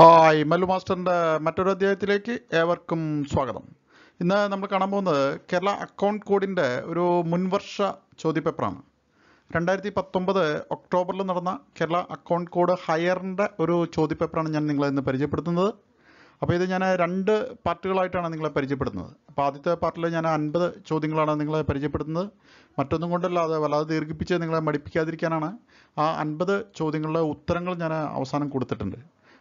Hi Mallu മാസ്റ്ററിൻ്റെ മറ്റൊരു അധ്യായത്തിലേക്ക് ഏവർക്കും സ്വാഗതം ഇന്ന് നമ്മൾ കാണാൻ പോകുന്നത് കേരള അക്കൗണ്ട് കോഡിൻ്റെ ഒരു മുൻവർഷ ചോദ്യപേപ്പറാണ് രണ്ടായിരത്തി പത്തൊമ്പത് ഒക്ടോബറിൽ നടന്ന കേരള അക്കൗണ്ട് കോഡ് ഹയറിൻ്റെ ഒരു ചോദ്യപേപ്പറാണ് ഞാൻ നിങ്ങളെ ഇന്ന് പരിചയപ്പെടുത്തുന്നത് അപ്പോൾ ഇത് ഞാൻ രണ്ട് പാർട്ടുകളായിട്ടാണ് നിങ്ങളെ പരിചയപ്പെടുത്തുന്നത് അപ്പോൾ ആദ്യത്തെ പാർട്ടിൽ ഞാൻ അൻപത് ചോദ്യങ്ങളാണ് നിങ്ങളെ പരിചയപ്പെടുത്തുന്നത് മറ്റൊന്നും കൊണ്ടല്ല അത് വല്ലാതെ ദീർഘിപ്പിച്ച് നിങ്ങളെ മടിപ്പിക്കാതിരിക്കാനാണ് ആ അൻപത് ചോദ്യങ്ങളുടെ ഉത്തരങ്ങൾ ഞാൻ അവസാനം കൊടുത്തിട്ടുണ്ട്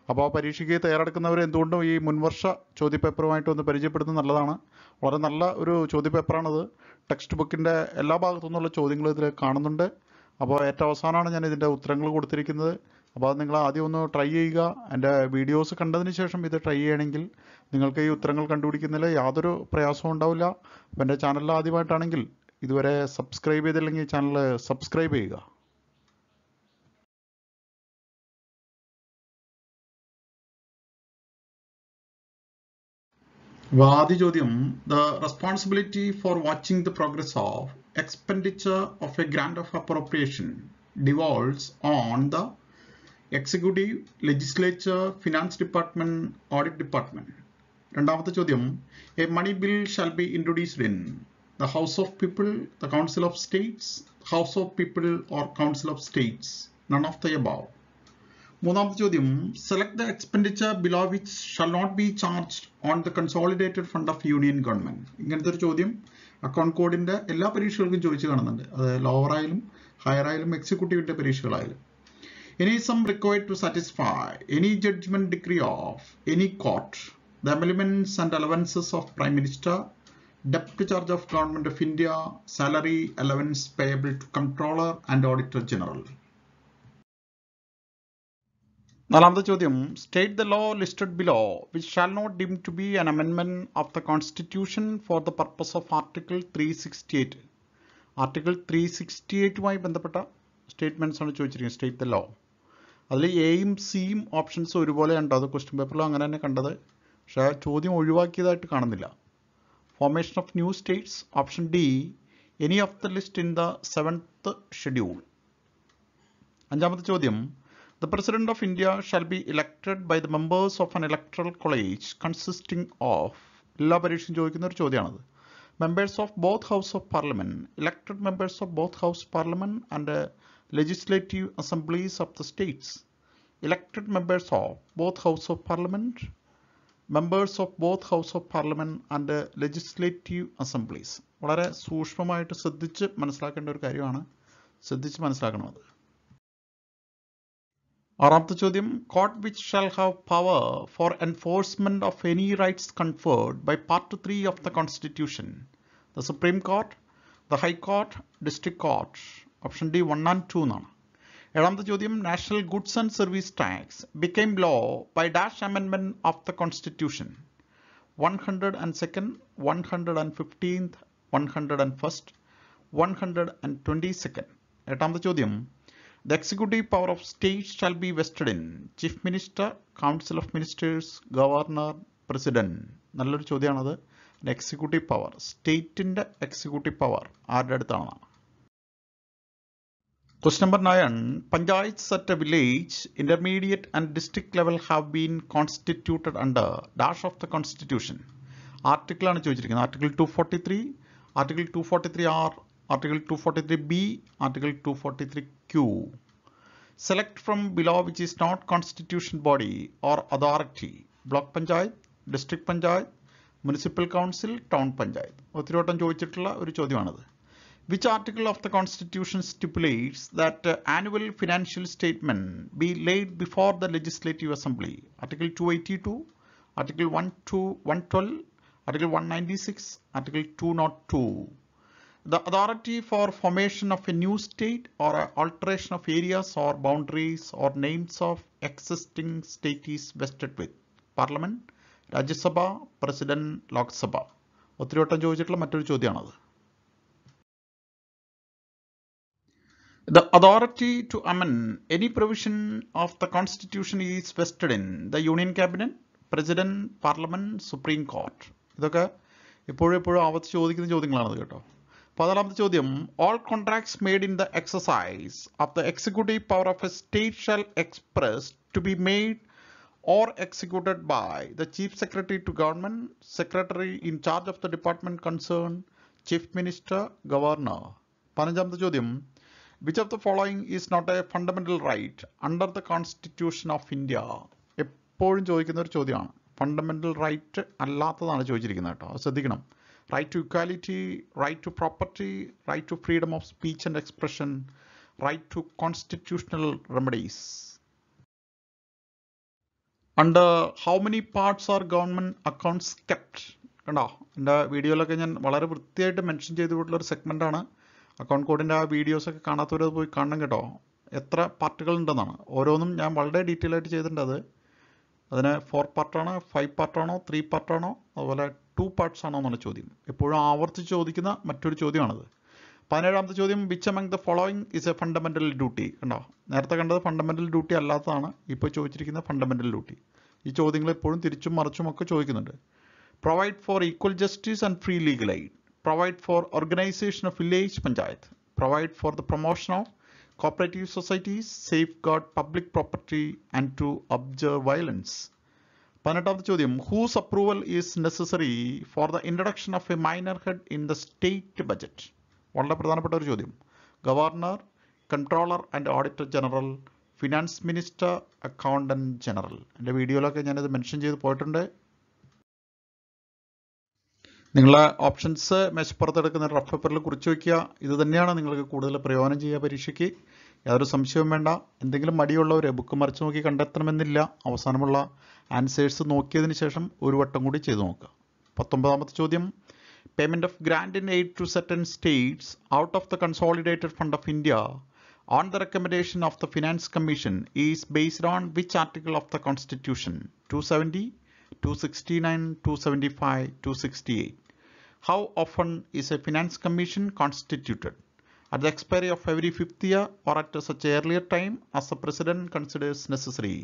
അപ്പോൾ ആ പരീക്ഷയ്ക്ക് തയ്യാറെടുക്കുന്നവർ എന്തുകൊണ്ടും ഈ മുൻവർഷ ചോദ്യപേപ്പറുമായിട്ട് ഒന്ന് പരിചയപ്പെടുത്തുന്നത് നല്ലതാണ് വളരെ നല്ല ഒരു ചോദ്യപേപ്പറാണത് ടെക്സ്റ്റ് ബുക്കിൻ്റെ എല്ലാ ഭാഗത്തു നിന്നുള്ള ചോദ്യങ്ങൾ ഇതിൽ കാണുന്നുണ്ട് അപ്പോൾ ഏറ്റവും അവസാനമാണ് ഞാൻ ഇതിൻ്റെ ഉത്തരങ്ങൾ കൊടുത്തിരിക്കുന്നത് അപ്പോൾ അത് നിങ്ങൾ ആദ്യം ഒന്ന് ട്രൈ ചെയ്യുക എൻ്റെ വീഡിയോസ് കണ്ടതിന് ശേഷം ഇത് ട്രൈ ചെയ്യണമെങ്കിൽ നിങ്ങൾക്ക് ഈ ഉത്തരങ്ങൾ കണ്ടുപിടിക്കുന്നതിൽ യാതൊരു പ്രയാസവും ഉണ്ടാവില്ല അപ്പോൾ എൻ്റെ ചാനലിൽ ആദ്യമായിട്ടാണെങ്കിൽ ഇതുവരെ സബ്സ്ക്രൈബ് ചെയ്തില്ലെങ്കിൽ ചാനൽ സബ്സ്ക്രൈബ് ചെയ്യുക Vadi the responsibility for watching the progress of expenditure of a grant of appropriation devolves on the executive, legislature, finance department, audit department. Randavata Jodhiam, a money bill shall be introduced in the House of People, the Council of States, House of People or Council of States, none of the above. മൂന്നാമത്തെ ചോദ്യം select the expenditure below which shall not be charged on the consolidated fund of union government ഇങ്ങനത്തെ ഒരു ചോദ്യം account കോഡിന്റെ എല്ലാ പരീക്ഷകൾക്കും ചോദിച്ചു കാണുന്നുണ്ട് അതായത് ലോവർ ആയാലും ഹയർ ആയാലും എക്സിക്യൂട്ടീവിന്റെ പരീക്ഷകളായാലും any sum required to satisfy any judgment degree of any court the emoluments and allowances of prime minister ഡെപ്റ്റ് charge of government of India salary allowance payable to controller and auditor general നാലാമത്തെ ചോദ്യം state the law listed below which shall not deem to be an അമെൻമെന്റ് of the constitution for the purpose of article three sixty eight article three sixty എയ്റ്റുമായി ബന്ധപ്പെട്ട statements ആണ് ചോദിച്ചിരിക്കുന്നത് state the law അതിൽ എയും സിയും ഓപ്ഷൻസ് ഒരുപോലെ ഉണ്ടോ അത് ക്വസ്റ്റ്യൻ പേപ്പറിലും അങ്ങനെ തന്നെ കണ്ടത് പക്ഷേ ചോദ്യം ഒഴിവാക്കിയതായിട്ട് കാണുന്നില്ല formation of new states option D any of the list in the seventh schedule അഞ്ചാമത്തെ ചോദ്യം The President of India shall be elected by the members of an electoral college consisting of എല്ലാ പരീക്ഷയും ചോദിക്കുന്ന ഒരു ചോദ്യമാണത് members of both house of parliament elected members of both house parliament and legislative assemblies of the states elected members of both house of parliament members of both house of parliament and legislative assemblies വളരെ സൂക്ഷ്മമായിട്ട് ശ്രദ്ധിച്ച് മനസ്സിലാക്കേണ്ട ഒരു കാര്യമാണ് ശ്രദ്ധിച്ച് മനസ്സിലാക്കണം അത് ആറാമത്തെ ചോദ്യം court which shall have power for enforcement of any rights conferred by part three of the constitution the supreme court the high court district court option D one and two എന്നാണ് ഏഴാമത്തെ ചോദ്യം national goods and service tax became law by dash അമെൻമെന്റ് of the constitution one hundred and second one hundred and fifteenth one hundred and first one hundred and twenty second എട്ടാമത്തെ ചോദ്യം the executive power of state shall be vested in Chief Minister, Council of Ministers, Governor, President. നല്ലൊരു ചോദ്യമാണത് executive power സ്റ്റേറ്റിന്റെ executive power ആരുടെ അടുത്താണ് quest number nine panchayat set A village intermediate and district level have been constituted under dash of the constitution ആർട്ടിക്കിളാണ് ചോദിച്ചിരിക്കുന്നത് article two forty three article two forty three R article two forty three B article two forty three Q. Select from below which is not constitution body or authority. Block panchayat, district panchayat, municipal council town panchayat ഒത്തിരി വട്ടം ചോദിച്ചിട്ടുള്ള ഒരു ചോദ്യമാണത് which article of the constitution stipulates that annual financial statement be laid before the legislative assembly article two eighty two article one two one twelve article one ninety six article two not two the authority for formation of a new state or alteration of areas or boundaries or names of existing state is vested with Parliament, rajyasabha President, Lok Sabha. ഒത്തിരി വട്ടം ചോദിച്ചിട്ടുള്ള മറ്റൊരു ചോദ്യമാണത് The authority to amend any provision of the Constitution is vested in the Union Cabinet, President, Parliament, Supreme Court. ഇതൊക്കെ ഇപ്പോഴും എപ്പോഴും ആവർത്തിച്ച് ചോദിക്കുന്ന ചോദ്യങ്ങളാണത് കേട്ടോ പതിനാമത്തെ ചോദ്യം all contracts made in the exercise of the executive power of a state shall express to be made or executed by the chief secretary to government secretary in charge of the department concern chief minister governor പതിനഞ്ചാമത്തെ ചോദ്യം which of the following is not a fundamental right under the constitution of India എപ്പോഴും ചോദിക്കുന്ന ഒരു ചോദ്യമാണ് fundamental right അല്ലാത്തതാണ് ചോദിച്ചിരിക്കുന്നത് കേട്ടോ ശ്രദ്ധിക്കണം right to equality right to property right to freedom of speech and expression right to constitutional remedies and how many parts are government accounts kept കണ്ടോ എൻ്റെ വീഡിയോയിലൊക്കെ ഞാൻ വളരെ വൃത്തിയായിട്ട് മെൻഷൻ ചെയ്തിട്ടുള്ള ഒരു ആണ് അക്കൗണ്ട് കോഡിൻ്റെ ആ വീഡിയോസൊക്കെ കാണാത്തവർ അത് പോയി കാണണം കേട്ടോ എത്ര പാർട്ടുകൾ ഉണ്ടെന്നാണ് ഓരോന്നും ഞാൻ വളരെ ഡീറ്റെയിൽ ആയിട്ട് ചെയ്തിട്ടുണ്ട് അത് അതിന് ഫോർ പാർട്ടാണോ ഫൈവ് പാർട്ടാണോ ത്രീ പാർട്ടാണോ അതുപോലെ ടു പാർട്സ് ആണോ എന്നാണ് ചോദ്യം എപ്പോഴും ആവർത്തിച്ച് ചോദിക്കുന്ന മറ്റൊരു ചോദ്യമാണത് പതിനേഴാമത്തെ ചോദ്യം which among the following is a fundamental duty കണ്ടോ നേരത്തെ കണ്ടത് ഫണ്ടമെന്റൽ ഡ്യൂട്ടി അല്ലാത്തതാണ് ഇപ്പോൾ ചോദിച്ചിരിക്കുന്ന ഫണ്ടമെന്റൽ ഡ്യൂട്ടി ഈ ചോദ്യങ്ങൾ എപ്പോഴും തിരിച്ചും മറിച്ചും ഒക്കെ ചോദിക്കുന്നുണ്ട് provide for equal justice and free legal aid provide for organisation of village panchayat provide for the promotion of cooperative societies safeguard public property and to observe violence പതിനെട്ടാമത്തെ ചോദ്യം whose approval is necessary for the introduction of a minor head in the state budget വളരെ പ്രധാനപ്പെട്ട ഒരു ചോദ്യം governor controller and auditor general finance minister accountant general എൻ്റെ വീഡിയോയിലൊക്കെ ഞാനിത് mention ചെയ്ത് പോയിട്ടുണ്ട് നിങ്ങളെ ഓപ്ഷൻസ് മേശപ്പുറത്തെടുക്കുന്ന റഫ് പേപ്പറിൽ കുറിച്ച് വയ്ക്കുക ഇത് തന്നെയാണ് നിങ്ങൾക്ക് കൂടുതൽ പ്രയോജനം ചെയ്യുക പരീക്ഷയ്ക്ക് യാതൊരു സംശയവും വേണ്ട എന്തെങ്കിലും മടിയുള്ളവരെ ബുക്ക് മറിച്ച് നോക്കി കണ്ടെത്തണമെന്നില്ല അവസാനമുള്ള And നോക്കിയതിന് ശേഷം ഒരു വട്ടം കൂടി ചെയ്തു നോക്കുക പത്തൊമ്പതാമത്തെ ചോദ്യം Payment of grant in aid to certain states out of the Consolidated Fund of India on the recommendation of the Finance Commission is based on which article of the Constitution 270, 269, 275, 268. How often is a Finance Commission constituted? At the expiry of every fifth year or at such earlier time as the President considers necessary.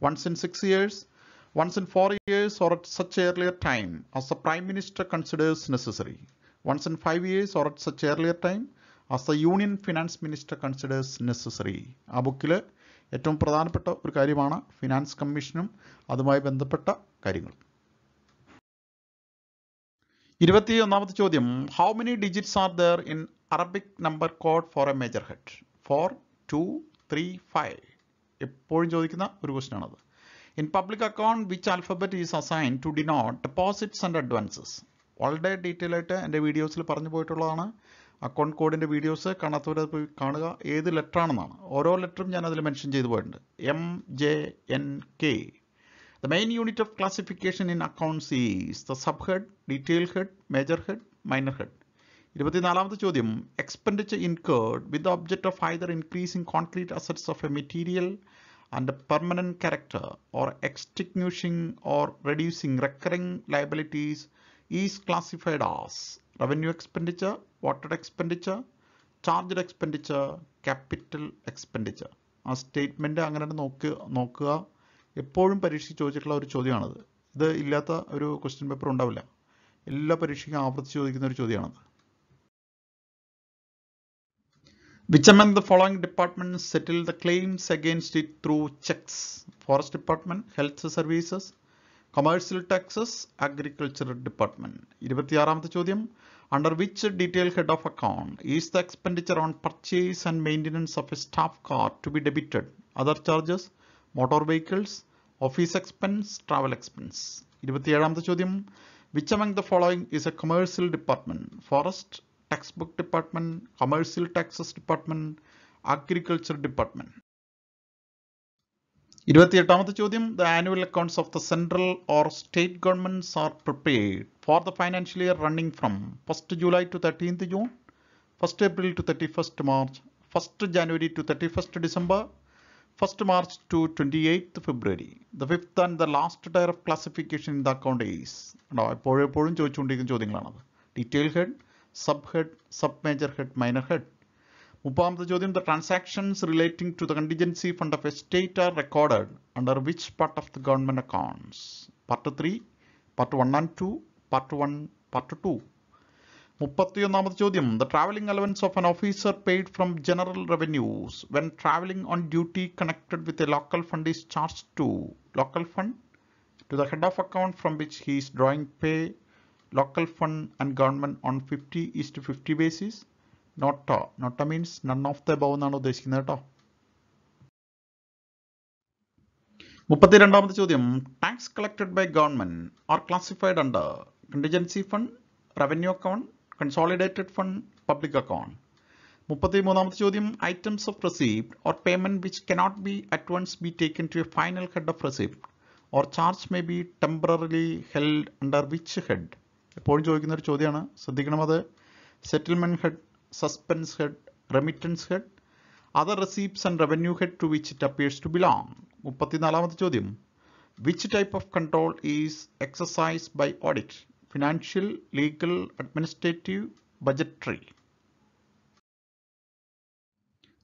once in six years, once in four years or at such earlier time as the Prime Minister considers necessary, once in five years or at such earlier time as the Union Finance Minister considers necessary. A ബുക്കിൽ ഏറ്റവും പ്രധാനപ്പെട്ട ഒരു കാര്യമാണ് finance കമ്മീഷനും അതുമായി ബന്ധപ്പെട്ട കാര്യങ്ങൾ ഇരുപത്തി ഒന്നാമത്തെ ചോദ്യം how many digits are there in Arabic number code for a major head four two three five എപ്പോഴും ചോദിക്കുന്ന ഒരു ക്വസ്റ്റ്യനാണത് in public account which alphabet is assign to not deposits and advances വളരെ ഡീറ്റെയിൽ ആയിട്ട് എൻ്റെ വീഡിയോസിൽ പറഞ്ഞു പോയിട്ടുള്ളതാണ് അക്കൗണ്ട് കോഡിൻ്റെ വീഡിയോസ് കാണാത്തവരെ പോയി കാണുക ഏത് ലെറ്റർ ആണെന്നാണ് ഓരോ ലെറ്ററും ഞാൻ അതിൽ മെൻഷൻ ചെയ്തു പോയിട്ടുണ്ട് M J N K the main unit of classification in accounts is the sub head detail head major head minor head ഇരുപത്തിനാലാമത്തെ ചോദ്യം expenditure incurred with the object of either increasing concrete assets of a material and permanent character or extinguishing or reducing recurring liabilities is classified as revenue expenditure voted expenditure charged expenditure capital expenditure ആ statement അങ്ങനെ നോക്കുക നോക്കുക എപ്പോഴും പരീക്ഷയ്ക്ക് ചോദിച്ചിട്ടുള്ള ഒരു ചോദ്യമാണത് ഇത് ഇല്ലാത്ത ഒരു ക്വസ്റ്റ്യൻ പേപ്പർ ഉണ്ടാവില്ല എല്ലാ പരീക്ഷയ്ക്കും ആവർത്തിച്ച് ചോദിക്കുന്ന ഒരു ചോദ്യമാണത് Which among the following departments settle the claims against it through checks? Forest Department, Health Services, Commercial Taxes, Agriculture Department. under which detailed head of account is the expenditure on purchase and maintenance of a staff car to be debited other charges motor vehicles office expense travel expense which among the following is a commercial department forest text textbook department, commercial taxes department, agriculture department. ഇരുപത്തിയെട്ടാമത്തെ ചോദ്യം the annual accounts of the central or state governments are prepared for the financial year running from first July to thirteenth June first April to thirty first March first January to thirty first December first March to twenty eighth February the fifth and the last tier of classification in the account is ഉണ്ടോ എപ്പോഴെപ്പോഴും ചോദിച്ചുകൊണ്ടിരിക്കുന്ന ചോദ്യങ്ങളാണത് detail head subhead, submajor head, minor head. The transactions relating to the contingency fund of a state are recorded under which part of the government accounts? Part 3, Part 1 and 2, Part 1, Part 2. The travelling allowance of an officer paid from general revenues when travelling on duty connected with a local fund is charged to local fund to the head of account from which he is drawing pay local fund and government on 50 is to 50 basis നോട്ടോ NOTA means none of the above എന്നാണ് ഉദ്ദേശിക്കുന്നത് കേട്ടോ മുപ്പത്തി രണ്ടാമത്തെ ചോദ്യം tax collected by government are classified under contingency fund revenue account consolidated fund public account മുപ്പത്തി മൂന്നാമത്തെ ചോദ്യം items of receipt or payment which cannot be at once be taken to a final head of receipt or charge may be temporarily held under which head എപ്പോഴും ചോദിക്കുന്ന ഒരു ചോദ്യമാണ് ശ്രദ്ധിക്കണം അത് settlement head suspense head remittance head other receipts and revenue head to which it appears to belong മുപ്പത്തിനാലാമത്തെ ചോദ്യം which type of control is exercise by audit financial legal administrative budgetary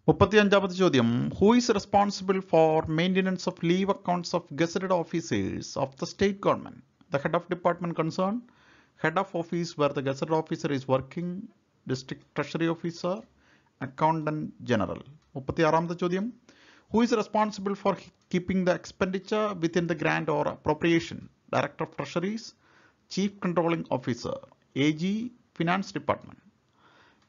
മുപ്പത്തി അഞ്ചാമത്തെ ചോദ്യം who is responsible for maintenance of leave accounts of gazetted officers of the state government the head of department concern head of office where the gazette officer is working district treasury officer accountant general who is responsible for keeping the expenditure within the grant or appropriation director of treasuries chief controlling officer ag finance department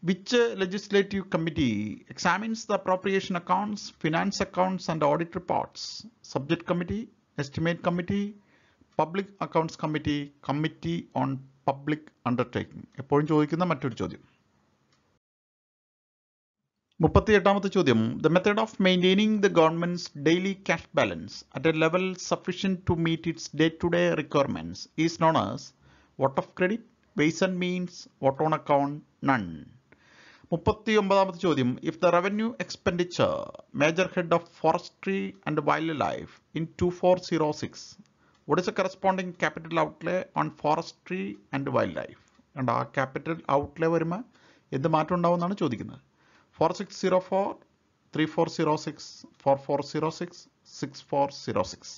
which uh, legislative committee examines the appropriation accounts finance accounts and audit reports subject committee estimate committee public accounts committee committee on public undertaking എപ്പോഴും ചോദിക്കുന്ന മറ്റൊരു ചോദ്യം മുപ്പത്തി എട്ടാമത്തെ ചോദ്യം the method of maintaining the government's daily cash balance at a level sufficient to meet its day to day requirements is known as vote of credit ways and means vote on account none മുപ്പത്തി ഒമ്പതാമത്തെ ചോദ്യം if the revenue expenditure major head of forestry and wildlife in two four zero six is a corresponding capital outlay on forestry and wildlife and ആ capital outlay വരുമ്പോൾ എന്ത് മാറ്റം ഉണ്ടാവുമെന്നാണ് ചോദിക്കുന്നത് four six zero four three four zero six four four zero six six four zero six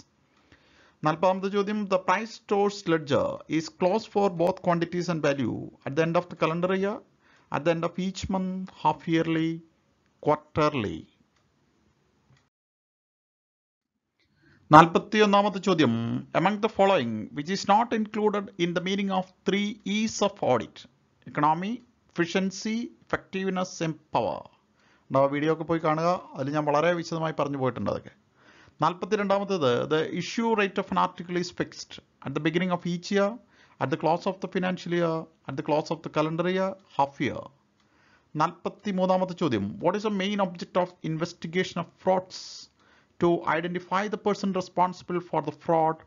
നാൽപ്പതാമത്തെ ചോദ്യം the price stores ledger is close for both quantities and value at the end of the calendar year at the end of each month half yearly quarterly നാൽപ്പത്തിയൊന്നാമത്തെ ചോദ്യം among the following which is not included in the meaning of three Es of audit economy efficiency effectiveness empower ഉണ്ടാവുക video ഒക്കെ പോയി കാണുക അതിൽ ഞാൻ വളരെ വിശദമായി പറഞ്ഞു പോയിട്ടുണ്ട് അതൊക്കെ നാൽപ്പത്തി രണ്ടാമത്തേത് the issue rate of an article is fixed at the beginning of each year at the close of the financial year at the close of the calendar year half year നാൽപ്പത്തി മൂന്നാമത്തെ ചോദ്യം what is a main object of investigation of frauds to identify the person responsible for the fraud,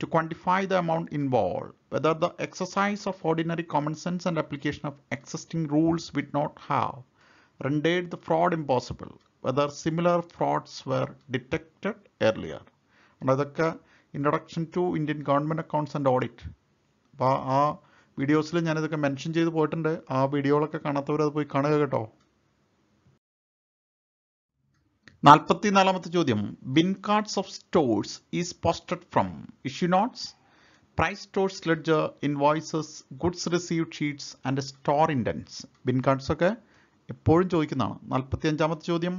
to quantify the amount involved, whether the exercise of ordinary common sense and application of existing rules would not have rendered the fraud impossible, whether similar frauds were detected earlier. And to Indian Government Accounts and Audit. And audit അപ്പോൾ ആ വീഡിയോസിൽ ഞാനിതൊക്കെ mention ചെയ്ത് പോയിട്ടുണ്ട് ആ വീഡിയോകളൊക്കെ നാൽപ്പത്തിനാലാമത്തെ ചോദ്യം bin cards of stores is posted from issue notes price stores ledger invoices goods receive sheets and store indents bin cards ഒക്കെ എപ്പോഴും ചോദിക്കുന്നതാണ് നാൽപ്പത്തി അഞ്ചാമത്തെ ചോദ്യം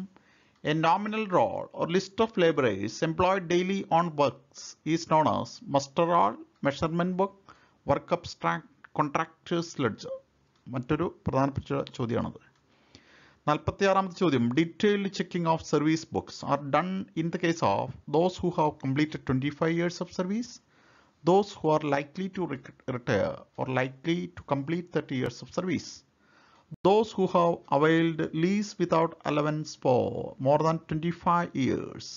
a nominal roll or list of labourers employed daily on works is known as muster roll measurement book work abstract contractors ledger മറ്റൊരു പ്രധാനപ്പെട്ട ചോദ്യമാണത് 46th chodyam detailed checking of service books are done in the case of those who have completed 25 years of service those who are likely to retire or likely to complete 30 years of service those who have availed leave without allowance for more than 25 years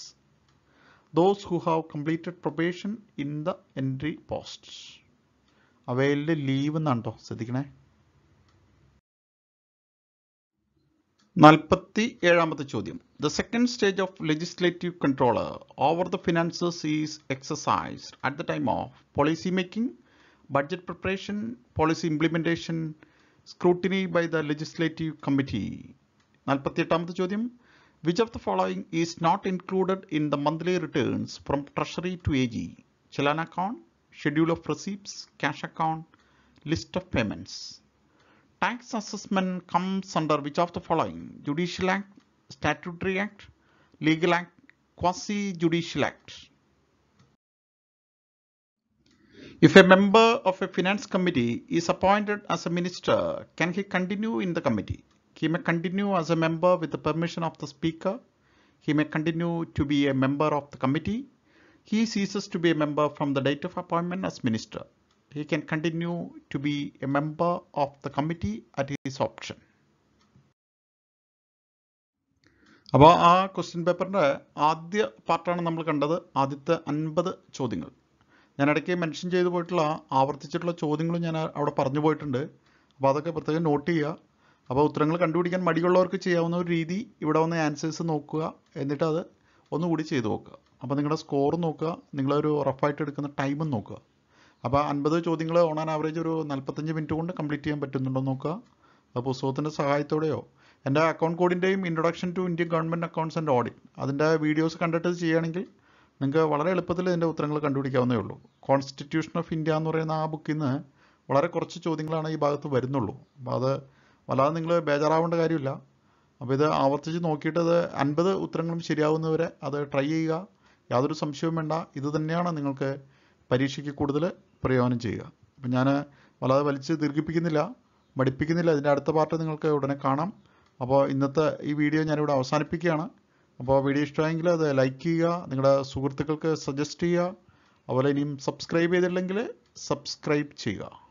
those who have completed probation in the entry posts availed leave nando sadikane Nalpati Eramatha Chodium. The second stage of legislative control over the finances is exercised at the time of policy making, budget preparation, policy implementation, scrutiny by the legislative committee. Nalpati Eramatha Chodium. Which of the following is not included in the monthly returns from Treasury to AG? Chalan account, schedule of receipts, cash account, list of payments tax assessment comes under which of the following? Judicial Act, Statutory Act, Legal Act, Quasi-Judicial Act. If a member of a finance committee is appointed as a minister, can he continue in the committee? He may continue as a member with the permission of the speaker. He may continue to be a member of the committee. He ceases to be a member from the date of appointment as minister. he can continue to be a member of the committee at his option. അപ്പോൾ ആ question പേപ്പറിൻ്റെ ആദ്യ പാർട്ടാണ് നമ്മൾ കണ്ടത് ആദ്യത്തെ അൻപത് ചോദ്യങ്ങൾ ഞാൻ ഇടയ്ക്ക് മെൻഷൻ ചെയ്തു പോയിട്ടുള്ള ആവർത്തിച്ചിട്ടുള്ള ചോദ്യങ്ങളും ഞാൻ അവിടെ പറഞ്ഞു പോയിട്ടുണ്ട് അപ്പോൾ അതൊക്കെ പ്രത്യേകം നോട്ട് ചെയ്യുക അപ്പോൾ ഉത്തരങ്ങൾ കണ്ടുപിടിക്കാൻ മടിയുള്ളവർക്ക് ചെയ്യാവുന്ന ഒരു രീതി ഇവിടെ വന്ന് ആൻസേഴ്സ് നോക്കുക എന്നിട്ട് അത് ഒന്നുകൂടി ചെയ്തു നോക്കുക അപ്പോൾ നിങ്ങളുടെ സ്കോർ നോക്കുക നിങ്ങളൊരു റഫായിട്ട് എടുക്കുന്ന ടൈമും നോക്കുക അപ്പോൾ അൻപത് ചോദ്യങ്ങൾ ഓൺ ആൻ ആവറേജ് ഒരു നാൽപ്പത്തഞ്ച് മിനിറ്റ് കൊണ്ട് കംപ്ലീറ്റ് ചെയ്യാൻ പറ്റുന്നുണ്ടോ നോക്കുക അത് പുസ്തകത്തിൻ്റെ സഹായത്തോടെയോ എൻ്റെ അക്കൗണ്ട് കോഡിൻ്റെയും introduction to Indian government accounts and audit അതിൻ്റെ വീഡിയോസ് കണ്ടിട്ട് ചെയ്യുകയാണെങ്കിൽ നിങ്ങൾക്ക് വളരെ എളുപ്പത്തിൽ ഇതിൻ്റെ ഉത്തരങ്ങൾ കണ്ടുപിടിക്കാവുന്നേ ഉള്ളൂ കോൺസ്റ്റിറ്റ്യൂഷൻ ഓഫ് ഇന്ത്യ എന്ന് പറയുന്ന ആ ബുക്കിൽ നിന്ന് വളരെ കുറച്ച് ചോദ്യങ്ങളാണ് ഈ ഭാഗത്ത് വരുന്നുള്ളൂ അപ്പോൾ അത് വല്ലാതെ നിങ്ങൾ ബേജാറാവേണ്ട കാര്യമില്ല അപ്പോൾ ഇത് ആവർത്തിച്ച് നോക്കിയിട്ട് അത് അൻപത് ഉത്തരങ്ങളും ശരിയാവുന്നവരെ അത് ട്രൈ ചെയ്യുക യാതൊരു സംശയവും വേണ്ട ഇത് തന്നെയാണ് നിങ്ങൾക്ക് പരീക്ഷയ്ക്ക് കൂടുതൽ പ്രയോജനം ചെയ്യുക അപ്പം ഞാൻ വളരെ വലിച്ച് ദീർഘിപ്പിക്കുന്നില്ല മടിപ്പിക്കുന്നില്ല അതിൻ്റെ അടുത്ത പാർട്ട് നിങ്ങൾക്ക് ഉടനെ കാണാം അപ്പോൾ ഇന്നത്തെ ഈ വീഡിയോ ഞാനിവിടെ അവസാനിപ്പിക്കുകയാണ് അപ്പോൾ വീഡിയോ ഇഷ്ടമായെങ്കിൽ അത് ലൈക്ക് ചെയ്യുക നിങ്ങളുടെ സുഹൃത്തുക്കൾക്ക് സജസ്റ്റ് ചെയ്യുക അതുപോലെ ഇനിയും സബ്സ്ക്രൈബ് ചെയ്തിട്ടില്ലെങ്കിൽ സബ്സ്ക്രൈബ് ചെയ്യുക